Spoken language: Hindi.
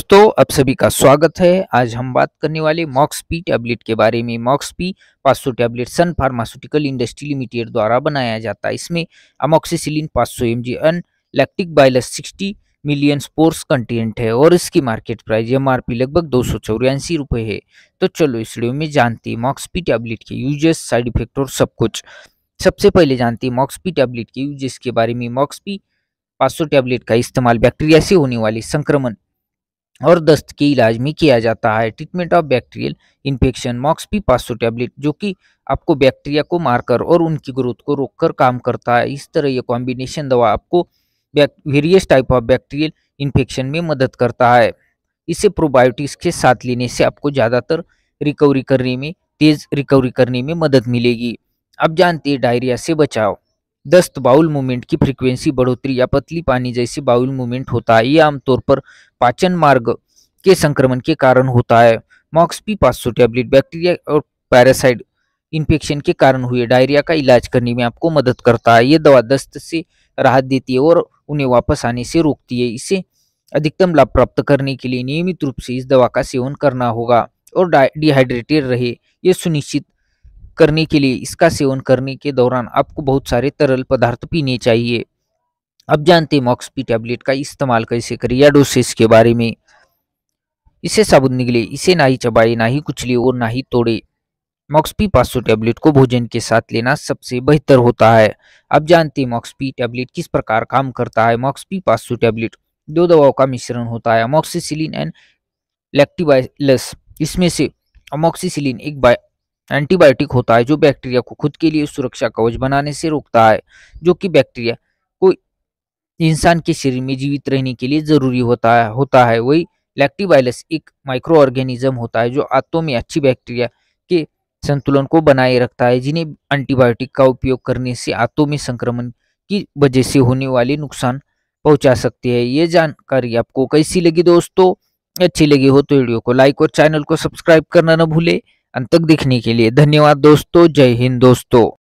दोस्तों आप सभी का स्वागत है आज हम बात करने वाले मॉक्सपी टैबलेट के बारे में मॉक्सपी सौ tablet Sun pharmaceutical industry limited द्वारा बनाया जाता है इसमें amoxicillin 500 mg and lactic bacillus 60 million spores content है और इसकी market price M R P लगभग दो सौ चौरासी रुपये है तो चलो इस वीडियो में जानते हैं मॉक्सपी टैबलेट के यूजेस साइड इफेक्ट और सब कुछ सबसे पहले जानते हैं मॉक्सपी टैबलेट के यूजेस के बारे में मॉक्सपी 500 टैबलेट का इस्तेमाल बैक्टीरिया से होने वाले संक्रमण और दस्त के इलाज में किया जाता है treatment of bacterial infection Moxpi पाँच टैबलेट जो कि आपको बैक्टीरिया को मारकर और उनकी ग्रोथ को रोककर काम करता है इस तरह ये कॉम्बिनेशन दवा आपको various type of bacterial infection में मदद करता है इसे प्रोबायोटिक्स के साथ लेने से आपको ज़्यादातर रिकवरी करने में तेज़ रिकवरी करने में मदद मिलेगी अब जानते हैं डायरिया से बचाव दस्त बाउल मूवमेंट की फ्रीक्वेंसी बढ़ोतरी या पतली पानी जैसी बाउल मूवमेंट होता है ये आमतौर पर पाचन मार्ग के संक्रमण के कारण होता है मॉक्सपी पाँच सौ टैबलेट बैक्टीरिया और पैरासाइड इन्फेक्शन के कारण हुए डायरिया का इलाज करने में आपको मदद करता है ये दवा दस्त से राहत देती है और उन्हें वापस आने से रोकती है इसे अधिकतम लाभ प्राप्त करने के लिए नियमित रूप से इस दवा का सेवन करना होगा और डिहाइड्रेटेड रहे ये सुनिश्चित करने के लिए इसका सेवन करने के दौरान आपको बहुत सारे तरल पदार्थ पीने चाहिए अब जानते हैं मॉक्सपी टैबलेट का इस्तेमाल कैसे करें या डोसेस के बारे में इसे साबुन निकले इसे ना ही चबाए ना ही कुचले और ना ही तोड़े मॉक्सपी पाँच टैबलेट को भोजन के साथ लेना सबसे बेहतर होता है अब जानते हैं मॉक्सपी टैबलेट किस प्रकार काम करता है मॉक्सपी पाँच टैबलेट दो दवाओं का मिश्रण होता है अमोक्सिसिलिन एंड लैक्टिबाइलस इसमें से अमोक्सिसिलिन एक एंटीबायोटिक होता है जो बैक्टीरिया को खुद के लिए सुरक्षा कवच बनाने से रोकता है जो कि बैक्टीरिया को इंसान के शरीर में जीवित रहने के लिए जरूरी होता है होता है वही लैक्टिबाइलस एक माइक्रो ऑर्गेनिज्म होता है जो आंतों में अच्छी बैक्टीरिया के संतुलन को बनाए रखता है जिन्हें एंटीबायोटिक का उपयोग करने से आंतों में संक्रमण की वजह से होने वाले नुकसान पहुंचा सकती है ये जानकारी आपको कैसी लगी दोस्तों अच्छी लगी हो तो वीडियो को लाइक और चैनल को सब्सक्राइब करना न भूले अंत तक देखने के लिए धन्यवाद दोस्तों जय हिंद दोस्तों